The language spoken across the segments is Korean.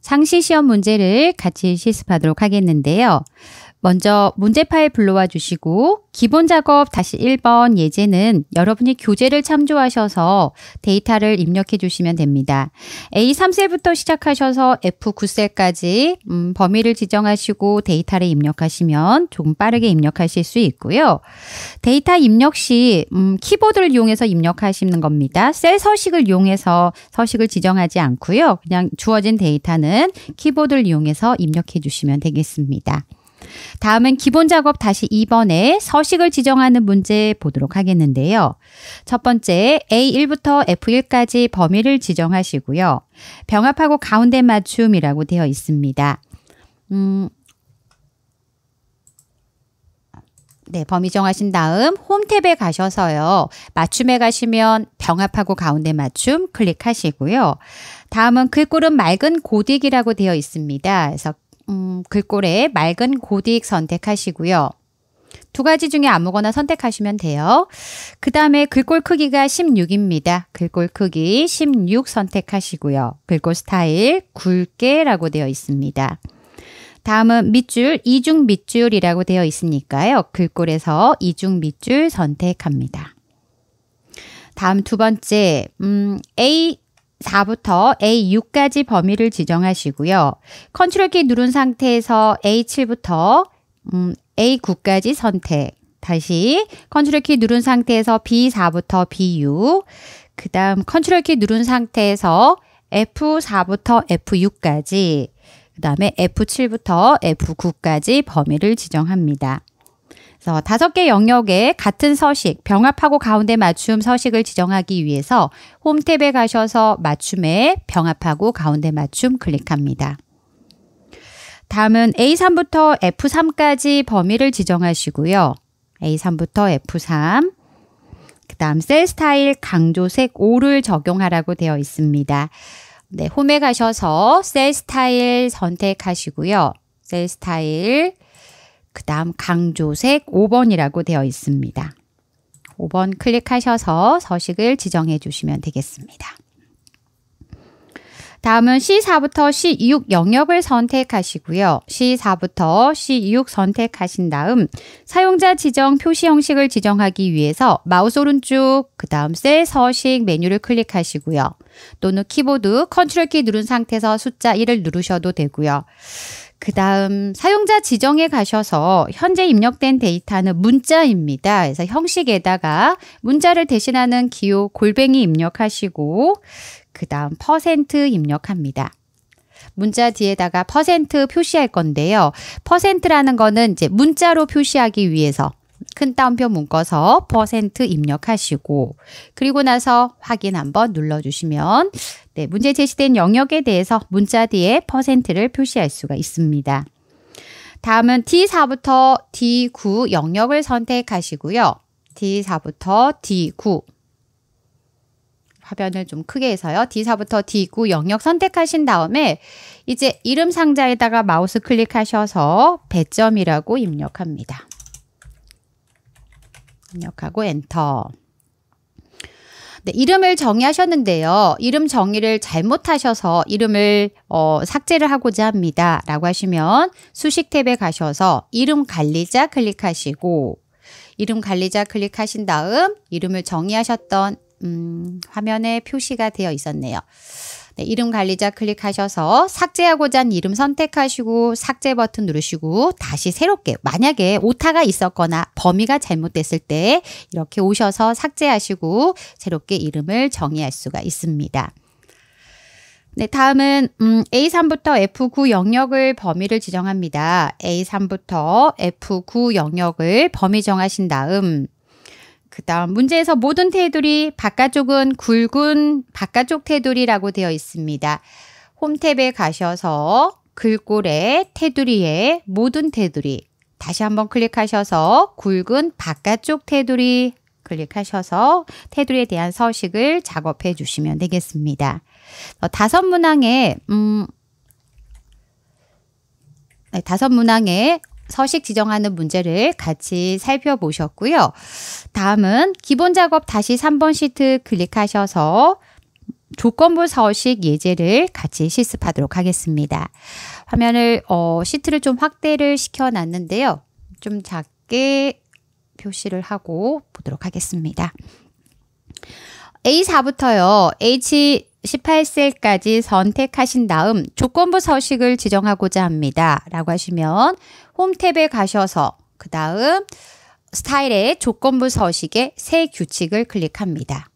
상시 시험 문제를 같이 실습하도록 하겠는데요. 먼저 문제 파일 불러와 주시고 기본 작업 다시 1번 예제는 여러분이 교재를 참조하셔서 데이터를 입력해 주시면 됩니다. A3셀부터 시작하셔서 F9셀까지 음, 범위를 지정하시고 데이터를 입력하시면 조금 빠르게 입력하실 수 있고요. 데이터 입력 시 음, 키보드를 이용해서 입력하시는 겁니다. 셀 서식을 이용해서 서식을 지정하지 않고요. 그냥 주어진 데이터는 키보드를 이용해서 입력해 주시면 되겠습니다. 다음은 기본 작업 다시 2번에 서식을 지정하는 문제 보도록 하겠는데요. 첫 번째 A1부터 F1까지 범위를 지정하시고요. 병합하고 가운데 맞춤이라고 되어 있습니다. 음, 네, 범위 정하신 다음 홈 탭에 가셔서요. 맞춤에 가시면 병합하고 가운데 맞춤 클릭하시고요. 다음은 글꼴은 그 맑은 고딕이라고 되어 있습니다. 그래서 음, 글꼴에 맑은 고딕 선택하시고요. 두 가지 중에 아무거나 선택하시면 돼요. 그 다음에 글꼴 크기가 16입니다. 글꼴 크기 16 선택하시고요. 글꼴 스타일 굵게라고 되어 있습니다. 다음은 밑줄, 이중 밑줄이라고 되어 있으니까요. 글꼴에서 이중 밑줄 선택합니다. 다음 두 번째, 음, A 4부터 A6까지 범위를 지정하시고요. 컨트롤 키 누른 상태에서 A7부터 음, A9까지 선택. 다시 컨트롤 키 누른 상태에서 B4부터 B6. 그 다음 컨트롤 키 누른 상태에서 F4부터 F6까지. 그 다음에 F7부터 F9까지 범위를 지정합니다. 그래서 다섯 개 영역에 같은 서식, 병합하고 가운데 맞춤 서식을 지정하기 위해서 홈탭에 가셔서 맞춤에 병합하고 가운데 맞춤 클릭합니다. 다음은 A3부터 F3까지 범위를 지정하시고요. A3부터 F3. 그 다음 셀 스타일 강조색 5를 적용하라고 되어 있습니다. 네, 홈에 가셔서 셀 스타일 선택하시고요. 셀 스타일 그 다음 강조색 5번이라고 되어 있습니다. 5번 클릭하셔서 서식을 지정해 주시면 되겠습니다. 다음은 C4부터 C26 영역을 선택하시고요. C4부터 C26 선택하신 다음 사용자 지정 표시 형식을 지정하기 위해서 마우스 오른쪽 그 다음 셀 서식 메뉴를 클릭하시고요. 또는 키보드 컨트롤 키 누른 상태에서 숫자 1을 누르셔도 되고요. 그 다음 사용자 지정에 가셔서 현재 입력된 데이터는 문자입니다. 그래서 형식에다가 문자를 대신하는 기호 골뱅이 입력하시고 그 다음 퍼센트 입력합니다. 문자 뒤에다가 퍼센트 표시할 건데요. 퍼센트라는 거는 이제 문자로 표시하기 위해서 큰 따옴표 묶어서 퍼센트 입력하시고 그리고 나서 확인 한번 눌러주시면 네, 문제 제시된 영역에 대해서 문자 뒤에 퍼센트를 표시할 수가 있습니다. 다음은 D4부터 D9 영역을 선택하시고요. D4부터 D9 화면을 좀 크게 해서요. D4부터 D9 영역 선택하신 다음에 이제 이름 상자에다가 마우스 클릭하셔서 배점이라고 입력합니다. 입력하고 엔터. 네, 이름을 정의하셨는데요. 이름 정의를 잘못하셔서 이름을 어, 삭제를 하고자 합니다. 라고 하시면 수식 탭에 가셔서 이름 관리자 클릭하시고 이름 관리자 클릭하신 다음 이름을 정의하셨던 음, 화면에 표시가 되어 있었네요. 네, 이름 관리자 클릭하셔서 삭제하고자 한 이름 선택하시고 삭제 버튼 누르시고 다시 새롭게 만약에 오타가 있었거나 범위가 잘못됐을 때 이렇게 오셔서 삭제하시고 새롭게 이름을 정의할 수가 있습니다. 네, 다음은 음, A3부터 F9 영역을 범위를 지정합니다. A3부터 F9 영역을 범위 정하신 다음 그 다음 문제에서 모든 테두리 바깥쪽은 굵은 바깥쪽 테두리라고 되어 있습니다. 홈탭에 가셔서 글꼴의 테두리에 모든 테두리 다시 한번 클릭하셔서 굵은 바깥쪽 테두리 클릭하셔서 테두리에 대한 서식을 작업해 주시면 되겠습니다. 어, 다섯 문항에 음, 네, 다섯 문항에 서식 지정하는 문제를 같이 살펴보셨고요. 다음은 기본 작업 다시 3번 시트 클릭하셔서 조건부 서식 예제를 같이 실습하도록 하겠습니다. 화면을 어, 시트를 좀 확대를 시켜놨는데요. 좀 작게 표시를 하고 보도록 하겠습니다. A4부터요. H 18셀까지 선택하신 다음 조건부 서식을 지정하고자 합니다. 라고 하시면 홈탭에 가셔서 그 다음 스타일의 조건부 서식의 새 규칙을 클릭합니다.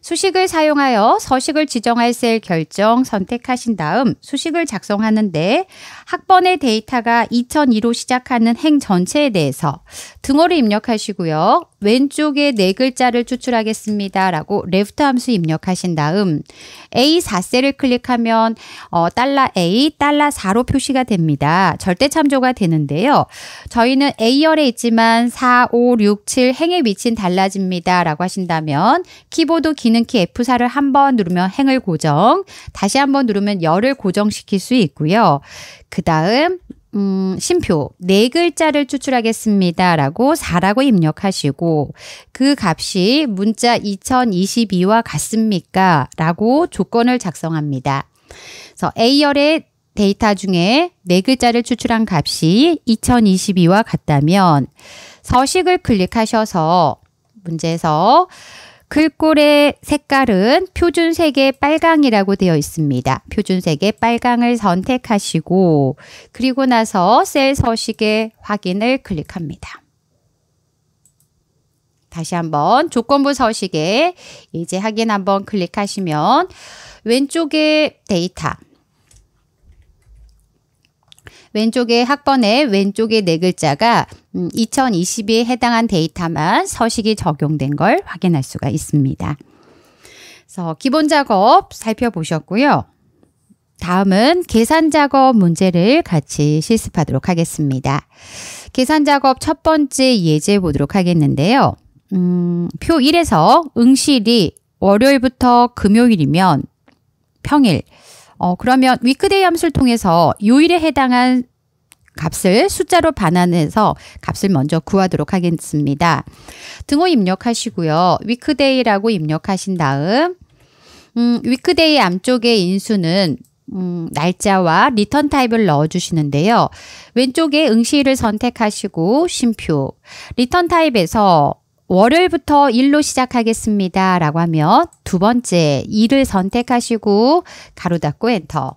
수식을 사용하여 서식을 지정할 셀 결정 선택하신 다음 수식을 작성하는데 학번의 데이터가 2002로 시작하는 행 전체에 대해서 등호를 입력하시고요. 왼쪽에 네 글자를 추출하겠습니다. 라고 left 함수 입력하신 다음 A4셀을 클릭하면 어, 달러 $A, 달러 $4로 표시가 됩니다. 절대 참조가 되는데요. 저희는 A열에 있지만 4, 5, 6, 7 행의 위치는 달라집니다. 라고 하신다면 키보드 기능키 F4를 한번 누르면 행을 고정, 다시 한번 누르면 열을 고정시킬 수 있고요. 그 다음 음, 심표 네 글자를 추출하겠습니다라고 4라고 입력하시고 그 값이 문자 2022와 같습니까라고 조건을 작성합니다. 그래서 A열의 데이터 중에 네 글자를 추출한 값이 2022와 같다면 서식을 클릭하셔서 문제에서 글꼴의 색깔은 표준색의 빨강이라고 되어 있습니다. 표준색의 빨강을 선택하시고 그리고 나서 셀 서식의 확인을 클릭합니다. 다시 한번 조건부 서식에 이제 확인 한번 클릭하시면 왼쪽에 데이터 왼쪽에 학번의 왼쪽의 네 글자가 2022에 음, 해당한 데이터만 서식이 적용된 걸 확인할 수가 있습니다. 그래서 기본 작업 살펴보셨고요. 다음은 계산 작업 문제를 같이 실습하도록 하겠습니다. 계산 작업 첫 번째 예제 보도록 하겠는데요. 음, 표 1에서 응시이 월요일부터 금요일이면 평일, 어, 그러면 위크데이 함수를 통해서 요일에 해당한 값을 숫자로 반환해서 값을 먼저 구하도록 하겠습니다. 등호 입력하시고요. 위크데이라고 입력하신 다음 음, 위크데이 앞쪽에 인수는 음, 날짜와 리턴 타입을 넣어주시는데요. 왼쪽에 응시일을 선택하시고 쉼표, 리턴 타입에서 월요일부터 일로 시작하겠습니다. 라고 하면 두 번째 일을 선택하시고 가로 닫고 엔터.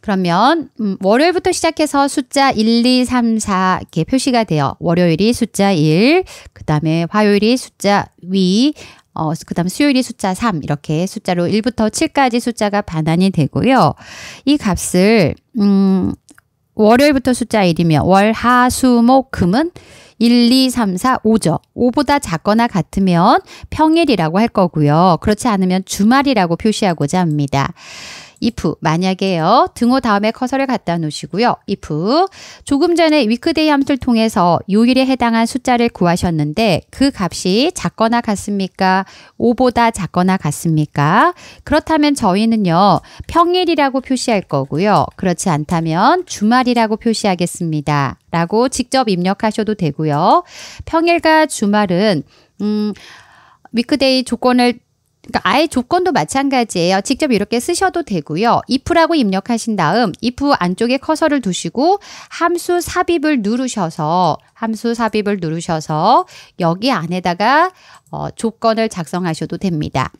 그러면 음, 월요일부터 시작해서 숫자 1, 2, 3, 4 이렇게 표시가 돼요. 월요일이 숫자 1, 그 다음에 화요일이 숫자 2, 어, 그 다음 수요일이 숫자 3 이렇게 숫자로 1부터 7까지 숫자가 반환이 되고요. 이 값을 음, 월요일부터 숫자 1이며 월, 하, 수, 목, 금은 1, 2, 3, 4, 5죠. 5보다 작거나 같으면 평일이라고 할 거고요. 그렇지 않으면 주말이라고 표시하고자 합니다. if 만약에요. 등호 다음에 커서를 갖다 놓으시고요. if 조금 전에 위크데이 함수를 통해서 요일에 해당한 숫자를 구하셨는데 그 값이 작거나 같습니까? 5보다 작거나 같습니까? 그렇다면 저희는요. 평일이라고 표시할 거고요. 그렇지 않다면 주말이라고 표시하겠습니다. 라고 직접 입력하셔도 되고요. 평일과 주말은 음 위크데이 조건을 그러니까 아예 조건도 마찬가지예요. 직접 이렇게 쓰셔도 되고요. if라고 입력하신 다음 if 안쪽에 커서를 두시고 함수 삽입을 누르셔서 함수 삽입을 누르셔서 여기 안에다가 어, 조건을 작성하셔도 됩니다.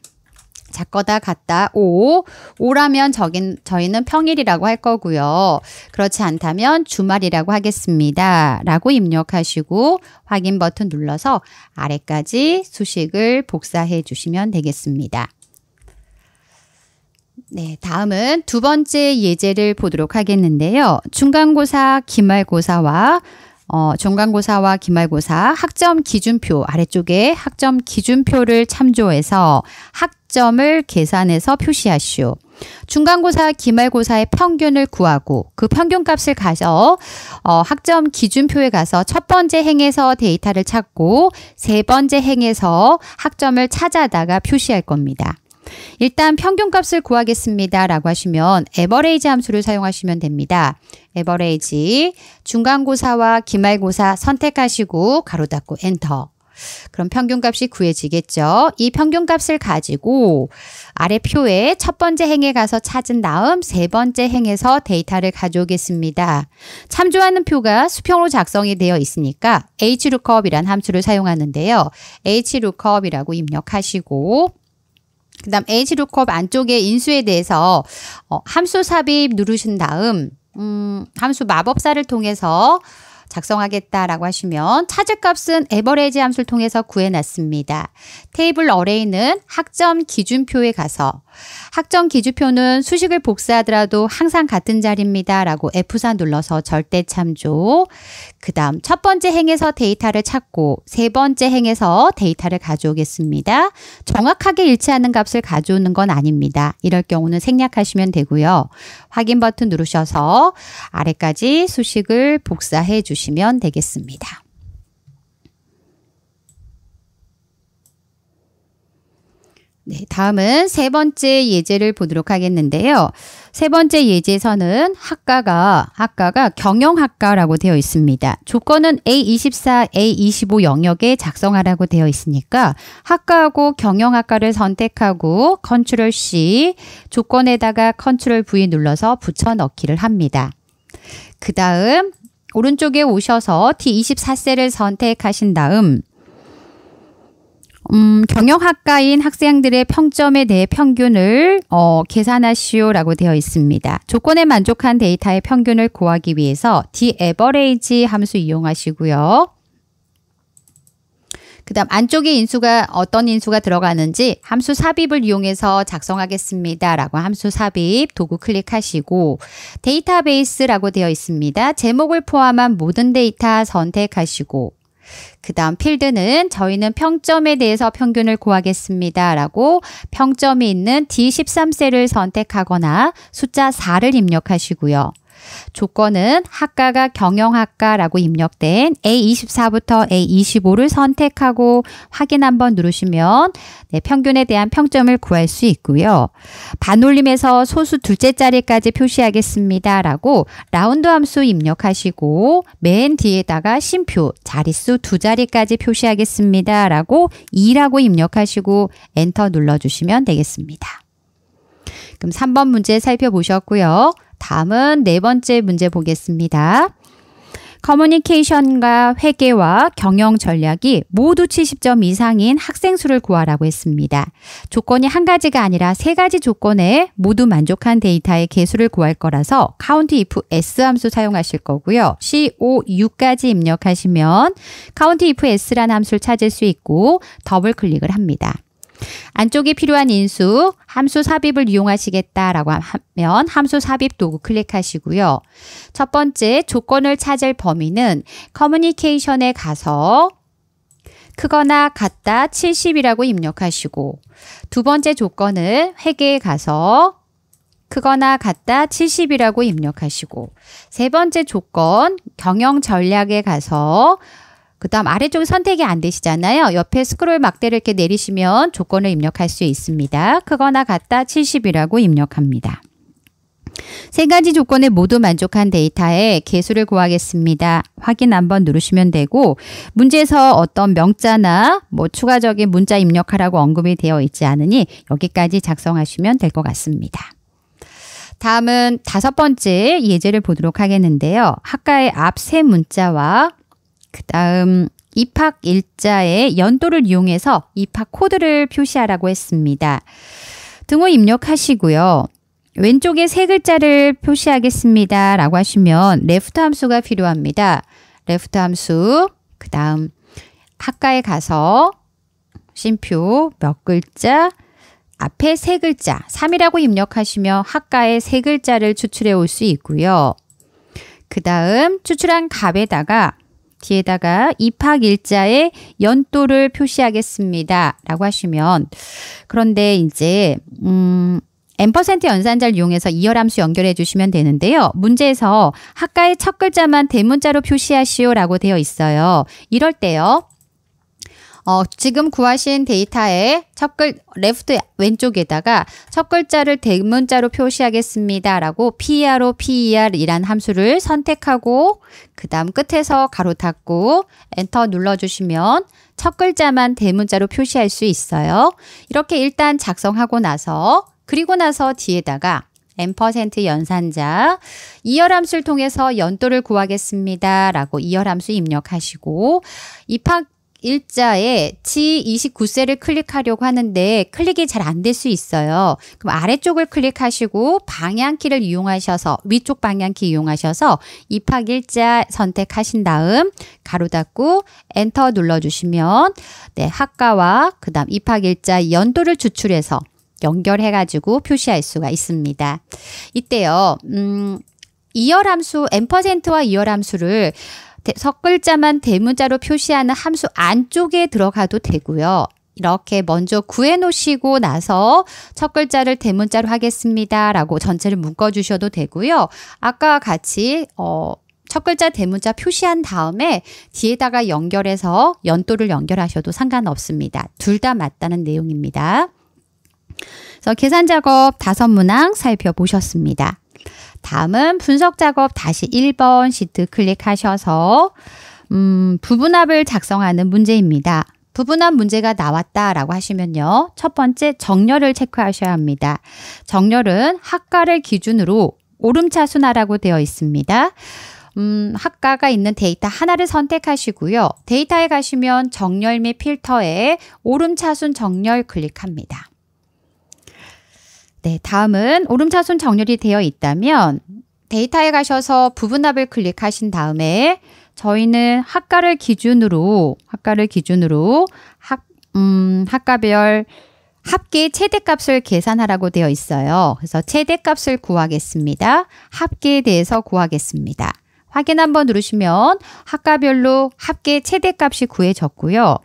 작거다 갔다오 오라면 저긴, 저희는 평일이라고 할 거고요. 그렇지 않다면 주말이라고 하겠습니다. 라고 입력하시고 확인 버튼 눌러서 아래까지 수식을 복사해 주시면 되겠습니다. 네, 다음은 두 번째 예제를 보도록 하겠는데요. 중간고사, 기말고사와 어, 중간고사와 기말고사 학점 기준표 아래쪽에 학점 기준표를 참조해서 학 시점을 계산해서 표시하시오. 중간고사, 기말고사의 평균을 구하고 그 평균값을 가서 어, 학점 기준표에 가서 첫 번째 행에서 데이터를 찾고 세 번째 행에서 학점을 찾아다가 표시할 겁니다. 일단 평균값을 구하겠습니다 라고 하시면 에버레이지 함수를 사용하시면 됩니다. 에버레이지 중간고사와 기말고사 선택하시고 가로 닫고 엔터 그럼 평균값이 구해지겠죠. 이 평균값을 가지고 아래 표에 첫 번째 행에 가서 찾은 다음 세 번째 행에서 데이터를 가져오겠습니다. 참조하는 표가 수평으로 작성이 되어 있으니까 hlookup이란 함수를 사용하는데요. hlookup이라고 입력하시고 그 다음 hlookup 안쪽에 인수에 대해서 어, 함수 삽입 누르신 다음 음, 함수 마법사를 통해서 작성하겠다라고 하시면 찾을 값은 에버레이지 함수를 통해서 구해놨습니다. 테이블 어레이는 학점 기준표에 가서 학점 기준표는 수식을 복사하더라도 항상 같은 자리입니다. 라고 F4 눌러서 절대 참조. 그 다음 첫 번째 행에서 데이터를 찾고 세 번째 행에서 데이터를 가져오겠습니다. 정확하게 일치하는 값을 가져오는 건 아닙니다. 이럴 경우는 생략하시면 되고요. 확인 버튼 누르셔서 아래까지 수식을 복사해 주시면 주시면 되겠습니다. 네, 다음은 세 번째 예제를 보도록 하겠는데요. 세 번째 예제에서는 학과가 학과가 경영학과라고 되어 있습니다. 조건은 A24, A25 영역에 작성하라고 되어 있으니까 학과하고 경영학과를 선택하고 컨트롤 C 조건에다가 컨트롤 V 눌러서 붙여 넣기를 합니다. 그 다음 오른쪽에 오셔서 d 2 4세를 선택하신 다음 음, 경영학과인 학생들의 평점에 대해 평균을 어, 계산하시오라고 되어 있습니다. 조건에 만족한 데이터의 평균을 구하기 위해서 D-average 함수 이용하시고요. 그 다음 안쪽에 인수가 어떤 인수가 들어가는지 함수 삽입을 이용해서 작성하겠습니다. 라고 함수 삽입 도구 클릭하시고 데이터베이스라고 되어 있습니다. 제목을 포함한 모든 데이터 선택하시고 그 다음 필드는 저희는 평점에 대해서 평균을 구하겠습니다. 라고 평점이 있는 D13셀을 선택하거나 숫자 4를 입력하시고요. 조건은 학과가 경영학과라고 입력된 A24부터 A25를 선택하고 확인 한번 누르시면 네, 평균에 대한 평점을 구할 수 있고요. 반올림에서 소수 둘째 자리까지 표시하겠습니다. 라고 라운드 함수 입력하시고 맨 뒤에다가 심표 자릿수 두 자리까지 표시하겠습니다. 라고 2라고 입력하시고 엔터 눌러주시면 되겠습니다. 그럼 3번 문제 살펴보셨고요. 다음은 네 번째 문제 보겠습니다. 커뮤니케이션과 회계와 경영 전략이 모두 70점 이상인 학생 수를 구하라고 했습니다. 조건이 한 가지가 아니라 세 가지 조건에 모두 만족한 데이터의 개수를 구할 거라서 카운트 if s 함수 사용하실 거고요. COU까지 입력하시면 카운트 if s라는 함수를 찾을 수 있고 더블 클릭을 합니다. 안쪽에 필요한 인수, 함수 삽입을 이용하시겠다라고 하면 함수 삽입 도구 클릭하시고요. 첫 번째 조건을 찾을 범위는 커뮤니케이션에 가서 크거나 같다 70이라고 입력하시고 두 번째 조건은 회계에 가서 크거나 같다 70이라고 입력하시고 세 번째 조건 경영 전략에 가서 그 다음 아래쪽이 선택이 안 되시잖아요. 옆에 스크롤 막대를 이렇게 내리시면 조건을 입력할 수 있습니다. 크거나 같다 70이라고 입력합니다. 세 가지 조건에 모두 만족한 데이터에 개수를 구하겠습니다. 확인 한번 누르시면 되고 문제에서 어떤 명자나 뭐 추가적인 문자 입력하라고 언급이 되어 있지 않으니 여기까지 작성하시면 될 것 같습니다. 다음은 다섯 번째 예제를 보도록 하겠는데요. 학과의 앞 세 문자와 그 다음 입학 일자에 연도를 이용해서 입학 코드를 표시하라고 했습니다. 등호 입력하시고요. 왼쪽에 세 글자를 표시하겠습니다. 라고 하시면 레프트 함수가 필요합니다. 레프트 함수, 그 다음 학과에 가서 심표 몇 글자, 앞에 세 글자, 3이라고 입력하시면 학과의 세 글자를 추출해 올 수 있고요. 그 다음 추출한 값에다가 뒤에다가 입학 일자의 연도를 표시하겠습니다. 라고 하시면 그런데 이제 음 M% 연산자를 이용해서 이열함수 연결해 주시면 되는데요. 문제에서 학과의 첫 글자만 대문자로 표시하시오라고 되어 있어요. 이럴 때요. 어, 지금 구하신 데이터에 첫 글, 레프트 왼쪽에다가 첫 글자를 대문자로 표시하겠습니다. 라고 PER로 PER이란 함수를 선택하고 그 다음 끝에서 가로 닫고 엔터 눌러주시면 첫 글자만 대문자로 표시할 수 있어요. 이렇게 일단 작성하고 나서 그리고 나서 뒤에다가 n% 연산자 이열함수를 통해서 연도를 구하겠습니다. 라고 이열함수 입력하시고 입학 일자에 지 29세를 클릭하려고 하는데 클릭이 잘 안 될 수 있어요. 그럼 아래쪽을 클릭하시고 방향키를 이용하셔서 위쪽 방향키 이용하셔서 입학 일자 선택하신 다음 가로 닫고 엔터 눌러주시면 네 학과와 그 다음 입학 일자 연도를 추출해서 연결해가지고 표시할 수가 있습니다. 이때요. 음, 이열 함수, n%와 이열 함수를 석 글자만 대문자로 표시하는 함수 안쪽에 들어가도 되고요. 이렇게 먼저 구해 놓으시고 나서 첫 글자를 대문자로 하겠습니다. 라고 전체를 묶어 주셔도 되고요. 아까 와 같이 어, 첫 글자 대문자 표시한 다음에 뒤에다가 연결해서 연도를 연결하셔도 상관없습니다. 둘 다 맞다는 내용입니다. 그래서 계산 작업 다섯 문항 살펴보셨습니다. 다음은 분석 작업 다시 1번 시트 클릭하셔서 음, 부분합을 작성하는 문제입니다. 부분합 문제가 나왔다라고 하시면요. 첫 번째 정렬을 체크하셔야 합니다. 정렬은 학과를 기준으로 오름차순화라고 되어 있습니다. 음, 학과가 있는 데이터 하나를 선택하시고요. 데이터에 가시면 정렬 및 필터에 오름차순 정렬 클릭합니다. 네, 다음은 오름차순 정렬이 되어 있다면 데이터에 가셔서 부분합을 클릭하신 다음에 저희는 학과를 기준으로 학과를 기준으로 학 음, 학과별 합계 최대값을 계산하라고 되어 있어요. 그래서 최대값을 구하겠습니다. 합계에 대해서 구하겠습니다. 확인 한번 누르시면 학과별로 합계 최대값이 구해졌고요.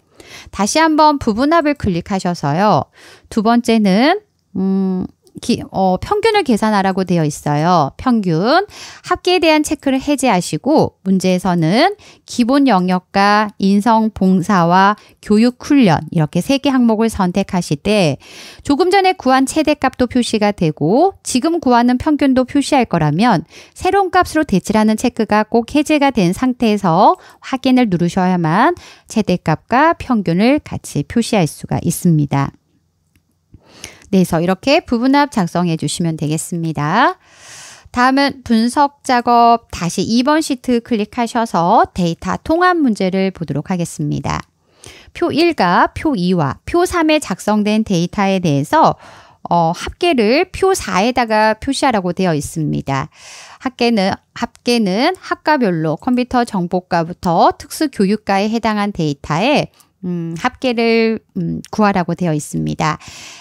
다시 한번 부분합을 클릭하셔서요. 두 번째는 음, 기, 어, 평균을 계산하라고 되어 있어요. 평균. 합계에 대한 체크를 해제하시고 문제에서는 기본 영역과 인성 봉사와 교육 훈련 이렇게 세 개 항목을 선택하실 때 조금 전에 구한 최대값도 표시가 되고 지금 구하는 평균도 표시할 거라면 새로운 값으로 대치하는 체크가 꼭 해제가 된 상태에서 확인을 누르셔야만 최대값과 평균을 같이 표시할 수가 있습니다. 그서 이렇게 부분합 작성해 주시면 되겠습니다. 다음은 분석 작업 다시 2번 시트 클릭하셔서 데이터 통합 문제를 보도록 하겠습니다. 표 1과 표 2와 표 3에 작성된 데이터에 대해서 어, 합계를 표 4에다가 표시하라고 되어 있습니다. 합계는, 합계는 학과별로 컴퓨터 정보과부터 특수교육과에 해당한 데이터에 음, 합계를 음, 구하라고 되어 있습니다.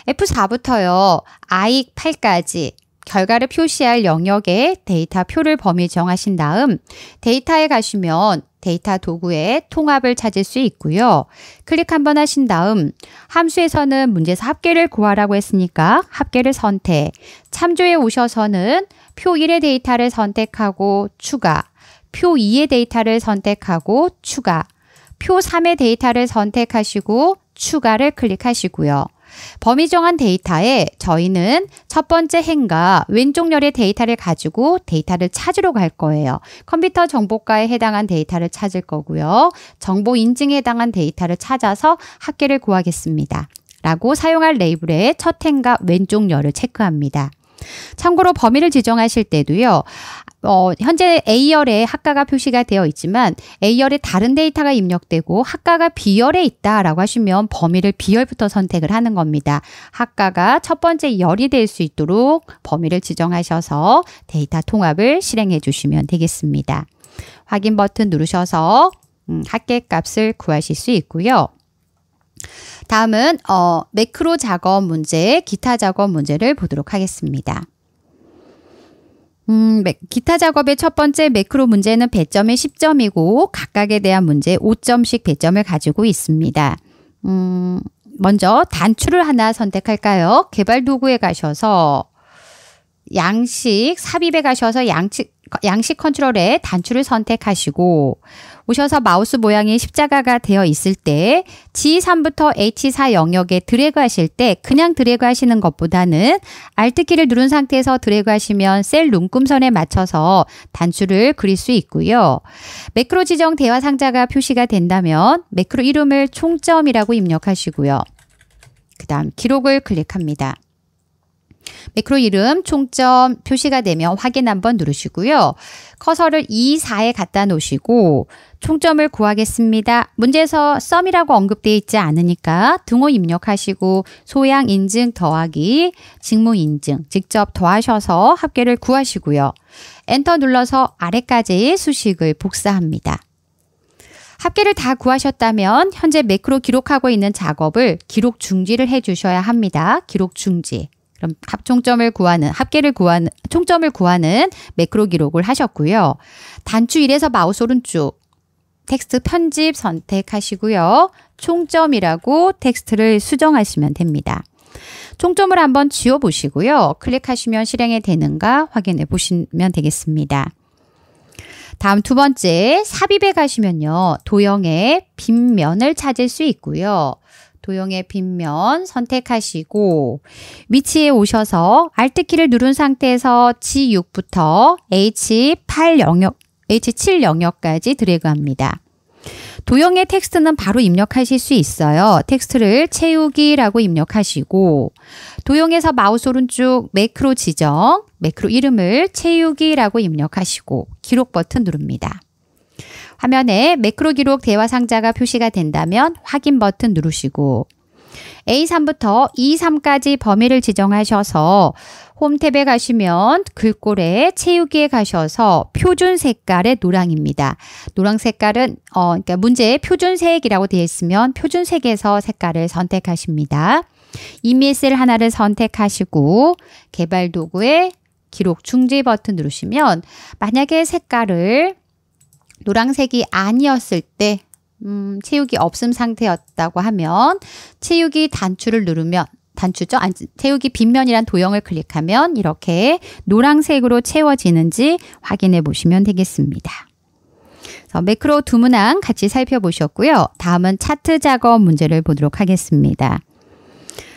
F4부터요. 아 8까지 결과를 표시할 영역에 데이터 표를 범위 정하신 다음 데이터에 가시면 데이터 도구의 통합을 찾을 수 있고요. 클릭 한번 하신 다음 함수에서는 문제에서 합계를 구하라고 했으니까 합계를 선택, 참조에 오셔서는 표 1의 데이터를 선택하고 추가, 표 2의 데이터를 선택하고 추가, 표 3의 데이터를 선택하시고 추가를 클릭하시고요. 범위 정한 데이터에 저희는 첫 번째 행과 왼쪽 열의 데이터를 가지고 데이터를 찾으러 갈 거예요. 컴퓨터 정보과에 해당한 데이터를 찾을 거고요. 정보 인증에 해당한 데이터를 찾아서 학계를 구하겠습니다. 라고 사용할 레이블의 첫 행과 왼쪽 열을 체크합니다. 참고로 범위를 지정하실 때도요. 어, 현재 A열에 학과가 표시가 되어 있지만 A열에 다른 데이터가 입력되고 학과가 B열에 있다라고 하시면 범위를 B열부터 선택을 하는 겁니다. 학과가 첫 번째 열이 될 수 있도록 범위를 지정하셔서 데이터 통합을 실행해 주시면 되겠습니다. 확인 버튼 누르셔서 음, 합계 값을 구하실 수 있고요. 다음은 어, 매크로 작업 문제, 기타 작업 문제를 보도록 하겠습니다. 음, 기타 작업의 첫 번째 매크로 문제는 배점이 10점이고 각각에 대한 문제 5점씩 배점을 가지고 있습니다. 음, 먼저 단추를 하나 선택할까요? 개발 도구에 가셔서 양식 삽입에 가셔서 양측 양식 컨트롤의 단추를 선택하시고 오셔서 마우스 모양이 십자가가 되어 있을 때 G3부터 H4 영역에 드래그 하실 때 그냥 드래그 하시는 것보다는 Alt키를 누른 상태에서 드래그 하시면 셀 눈금선에 맞춰서 단추를 그릴 수 있고요. 매크로 지정 대화 상자가 표시가 된다면 매크로 이름을 총점이라고 입력하시고요. 그 다음 기록을 클릭합니다. 매크로 이름 총점 표시가 되면 확인 한번 누르시고요. 커서를 2, 4에 갖다 놓으시고 총점을 구하겠습니다. 문제에서 썸이라고 언급되어 있지 않으니까 등호 입력하시고 소양 인증 더하기, 직무 인증 직접 더하셔서 합계를 구하시고요. 엔터 눌러서 아래까지 수식을 복사합니다. 합계를 다 구하셨다면 현재 매크로 기록하고 있는 작업을 기록 중지를 해주셔야 합니다. 기록 중지. 그럼 합총점을 구하는 합계를 구하는 총점을 구하는 매크로 기록을 하셨고요. 단추 1에서 마우스 오른쪽 텍스트 편집 선택하시고요. 총점이라고 텍스트를 수정하시면 됩니다. 총점을 한번 지워 보시고요. 클릭하시면 실행이 되는가 확인해 보시면 되겠습니다. 다음 두 번째 삽입에 가시면요. 도형의 빈면을 찾을 수 있고요. 도형의 빗면 선택하시고 위치에 오셔서 Alt키를 누른 상태에서 G6부터 H8 영역, H7 영역까지 드래그합니다. 도형의 텍스트는 바로 입력하실 수 있어요. 텍스트를 채우기라고 입력하시고 도형에서 마우스 오른쪽 매크로 지정, 매크로 이름을 채우기라고 입력하시고 기록 버튼 누릅니다. 화면에 매크로 기록 대화 상자가 표시가 된다면 확인 버튼 누르시고 A3부터 E3까지 범위를 지정하셔서 홈탭에 가시면 글꼴에 채우기에 가셔서 표준 색깔의 노랑입니다. 노랑 색깔은 어 그러니까 문제에 표준색이라고 되어 있으면 표준색에서 색깔을 선택하십니다. 이미 셀 하나를 선택하시고 개발 도구에 기록 중지 버튼 누르시면 만약에 색깔을 노란색이 아니었을 때 음, 체육이 없음 상태였다고 하면 채우기 단추를 누르면 단추죠. 채우기 빗면이란 도형을 클릭하면 이렇게 노란색으로 채워지는지 확인해 보시면 되겠습니다. 매크로 두문항 같이 살펴보셨고요. 다음은 차트 작업 문제를 보도록 하겠습니다.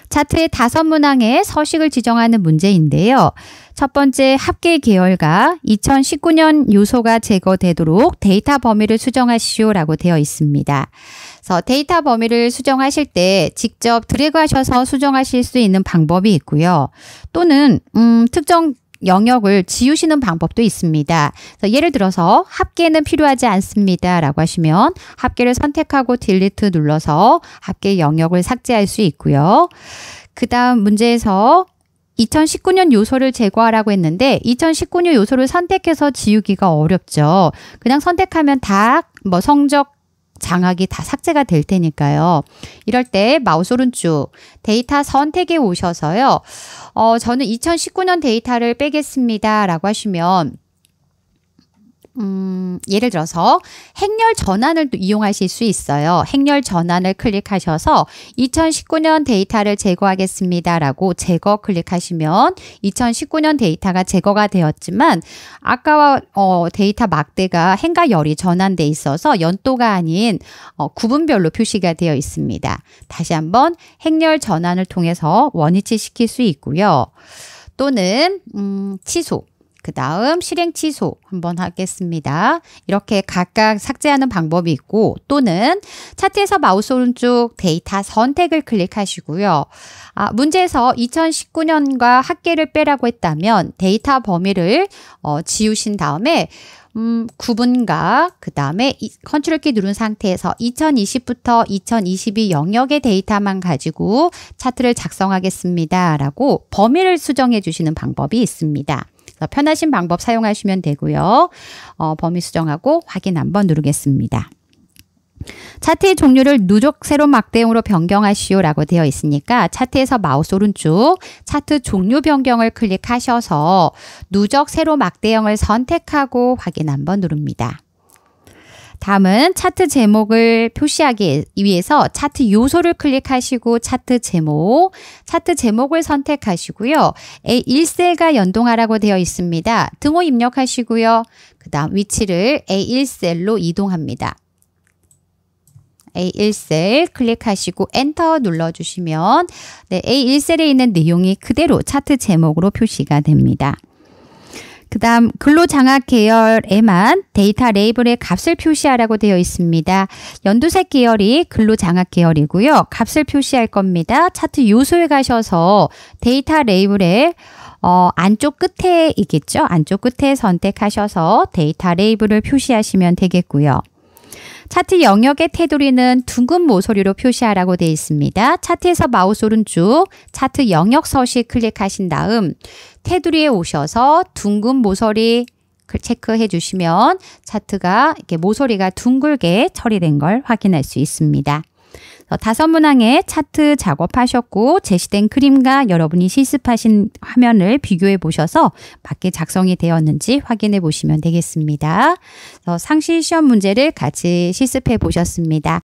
차트의 다섯 문항의 서식을 지정하는 문제인데요. 첫 번째 합계 계열과 2019년 요소가 제거되도록 데이터 범위를 수정하시오라고 되어 있습니다. 그래서 데이터 범위를 수정하실 때 직접 드래그하셔서 수정하실 수 있는 방법이 있고요. 또는 음, 특정 영역을 지우시는 방법도 있습니다. 예를 들어서 합계는 필요하지 않습니다. 라고 하시면 합계를 선택하고 딜리트 눌러서 합계 영역을 삭제할 수 있고요. 그 다음 문제에서 2019년 요소를 제거하라고 했는데 2019년 요소를 선택해서 지우기가 어렵죠. 그냥 선택하면 다 뭐 성적 장악이 다 삭제가 될 테니까요. 이럴 때 마우스 오른쪽 데이터 선택에 오셔서요. 어, 저는 2019년 데이터를 빼겠습니다. 라고 하시면 음, 예를 들어서 행렬 전환을 이용하실 수 있어요. 행렬 전환을 클릭하셔서 2019년 데이터를 제거하겠습니다라고 제거 클릭하시면 2019년 데이터가 제거가 되었지만 아까와 어, 데이터 막대가 행과 열이 전환돼 있어서 연도가 아닌 어, 구분별로 표시가 되어 있습니다. 다시 한번 행렬 전환을 통해서 원위치 시킬 수 있고요. 또는 음, 취소 그 다음 실행 취소 한번 하겠습니다. 이렇게 각각 삭제하는 방법이 있고 또는 차트에서 마우스 오른쪽 데이터 선택을 클릭하시고요. 아, 문제에서 2019년과 학계를 빼라고 했다면 데이터 범위를 어, 지우신 다음에 음, 구분과 그 다음에 컨트롤 키 누른 상태에서 2020부터 2022 영역의 데이터만 가지고 차트를 작성하겠습니다. 라고 범위를 수정해 주시는 방법이 있습니다. 편하신 방법 사용하시면 되고요. 어, 범위 수정하고 확인 한번 누르겠습니다. 차트의 종류를 누적 세로 막대용으로 변경하시오라고 되어 있으니까 차트에서 마우스 오른쪽 차트 종류 변경을 클릭하셔서 누적 세로 막대형을 선택하고 확인 한번 누릅니다. 다음은 차트 제목을 표시하기 위해서 차트 요소를 클릭하시고 차트 제목, 차트 제목을 선택하시고요. A1셀과 연동하라고 되어 있습니다. 등호 입력하시고요. 그 다음 위치를 A1셀로 이동합니다. A1셀 클릭하시고 엔터 눌러주시면 네, A1셀에 있는 내용이 그대로 차트 제목으로 표시가 됩니다. 그 다음 근로장학 계열에만 데이터 레이블의 값을 표시하라고 되어 있습니다. 연두색 계열이 근로장학 계열이고요. 값을 표시할 겁니다. 차트 요소에 가셔서 데이터 레이블에 어, 안쪽 끝에 있겠죠? 안쪽 끝에 선택하셔서 데이터 레이블을 표시하시면 되겠고요. 차트 영역의 테두리는 둥근 모서리로 표시하라고 되어 있습니다. 차트에서 마우스 오른쪽 차트 영역 서식 클릭하신 다음 테두리에 오셔서 둥근 모서리 체크해 주시면 차트가 이렇게 모서리가 둥글게 처리된 걸 확인할 수 있습니다. 어, 다섯 문항의 차트 작업하셨고 제시된 크림과 여러분이 실습하신 화면을 비교해 보셔서 맞게 작성이 되었는지 확인해 보시면 되겠습니다. 어, 상시 시험 문제를 같이 실습해 보셨습니다.